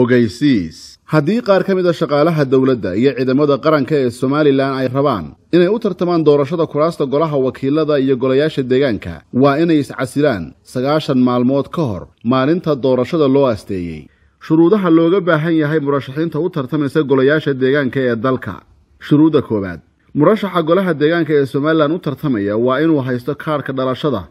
ogaysiis haddii qaar ka mid a ah shaqaalaha dowladda iyo ciidamada qaranka ee somalilan ay rabaan inay u tartamaan doorashada kuraasta golaha wakiilada iyo golayaasha deegaanka waa inay iscasilaan sagaashan maalmood ka hor maalinta doorashada loo asteeyey shuruudaha looga baahan yahay murashaxiinta u tartamaysa golayaasha deegaanka ee dalka shuruudda koowaad murashaxa golaha deegaanka ee somalilan u tartamaya waa inuu haysto kaarka dhalashada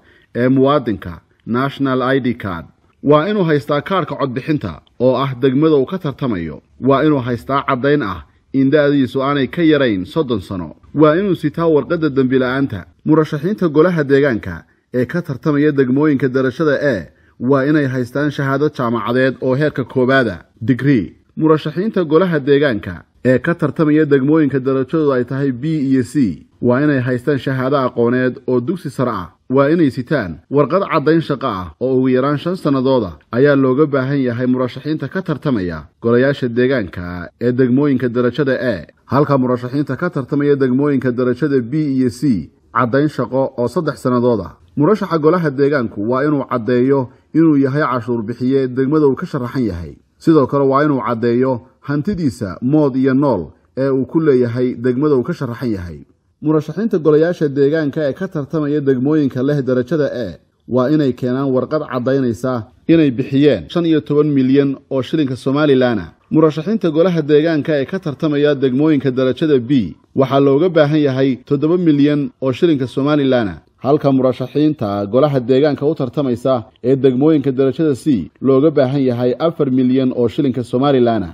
ee muwaadinka national id card waa inuu haystaa kaarka codbixinta oo ah degmada uu ka tartamayo waa inuu haystaa caddayn ah in da'diisu aanay ka yarayn soddon sano waa inuu sitaa warqadda dembila'aanta murashaxiinta golaha deegaanka ee ka tartamaya degmooyinka darashada ee waa inay haystaan shahaado jaamacadeed oo heerka koowaada digrii murashaxiinta golaha deegaanka ee ka tartamaya degmooyinka darajadoodu ay tahay b iyo c waa inay haystaan shahaado aqooneed oo dugsi sare ah waa inay sitaan warqad caddayn shaqo ah oo ugu yaraan shan sannadooda ayaa looga baahan yahay murashaxiinta ka tartamaya golayaasha deegaanka ee degmooyinka darajada e halka murashaxiinta ka tartamaya degmooyinka darajada b iyo c caddayn shaqo oo saddex sannadooda murashaxa golaha deegaanku waa inuu caddeeyo inuu yahay cashuur bixiye degmada uu ka sharaxan yahay sidoo kale waa inuu caddeeyo hantidiisa mood iyo nool ee uu ku leeyahay degmada uu ka sharaxan yahay murashaxiinta golayaasha deegaanka ee ka tartamaya degmooyinka leh darajada e waa inay keenaan warqad caddaynaysa inay bixiyeen shan iyo toban milyan oo shilinka somalilanah murashaxiinta golaha deegaanka ee ka tartamaya degmooyinka darajada b waxaa looga baahan yahay toddoba milyan oo shilinka somalilanah halka murashaxiinta golaha deegaanka u tartamaysa ee degmooyinka darajada c looga baahan yahay afar milyan oo shilinka somalilanah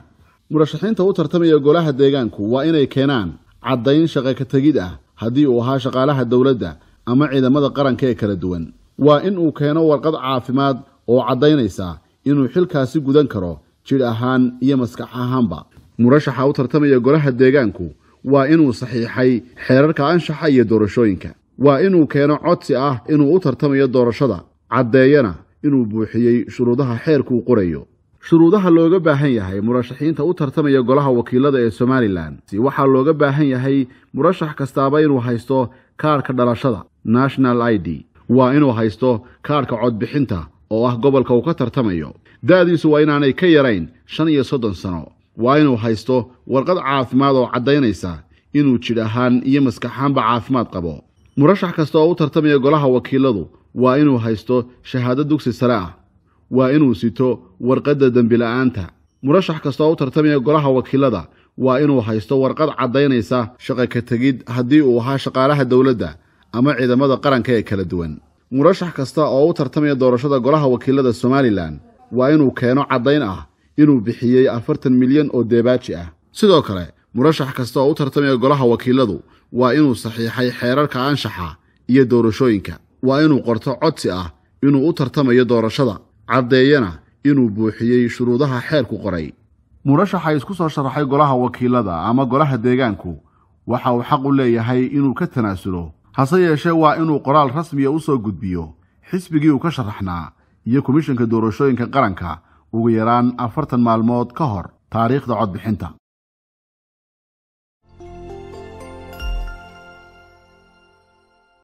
murashaxiinta u tartamaya golaha deegaanku waa inay keenaan caddayn shaqo ka tegid ah haddii uu ahaa shaqaalaha dowladda ama ciidamada qaranka ee kala duwan waa in uu keeno warqad caafimaad oo caddaynaysa inuu xilkaasi gudan karo jidh ahaan iyo maskax ahaanba murashaxa u tartamaya golaha deegaanku waa inuu saxiixay xeerarka anshaxa iyo doorashooyinka waa inuu keeno codsi ah inuu u tartamayo doorashada caddeeyana inuu buuxiyey shuruudaha xeerku qorayo shuruudaha looga baahan yahay murashaxiinta u tartamaya golaha wakiilada ee somalilan waxaa looga baahan yahay murashax kastaaba inuu haysto kaarhka dhalashada national i d waa inuu haysto kaarhka codbixinta oo ah gobolka uu ka tartamayo da'diisu waa inaanay ka yarayn shan iyo soddon sano waa inuu haysto warqad caafimaad oo caddaynaysa inuu jidh ahaan iyo maskaxaanba caafimaad qabo murashax kasta oo u tartamaya golaha wakiiladu waa inuu haysto shahaado dugsi sare ah waa inuu sito warqadda dembila'aanta murashax kasta oo u tartamaya golaha wakiilada waa inuu haysto warqad caddaynaysa shaqo ka tegid haddii uu ahaa shaqaalaha dowladda ama ciidamada qaranka ee kala duwan murashax kasta oo u tartamaya doorashada golaha wakiilada somalilan waa inuu keeno caddayn ah inuu bixiyey afartan milyan oo deebaaji ah sidoo kale murashax kasta oo u tartamaya golaha wakiiladu waa inuu saxiixay xeerarka anshaxa iyo doorashooyinka waa inuu qorto codsi ah inuu u tartamayo doorashada caddeeyana inuu buuxiyey shuruudaha xeelku qoray murashaxa isku soo sharaxay golaha wakiilada ama golaha deegaanku waxa uu xaq u leeyahay inuu ka tanaasulo hase yeeshee waa inuu qoraal rasmiya u soo gudbiyo xisbigii uu ka sharaxnaa iyo komishanka doorashooyinka qaranka ugu yaraan afartan maalmood ka hor taariikhda codbixinta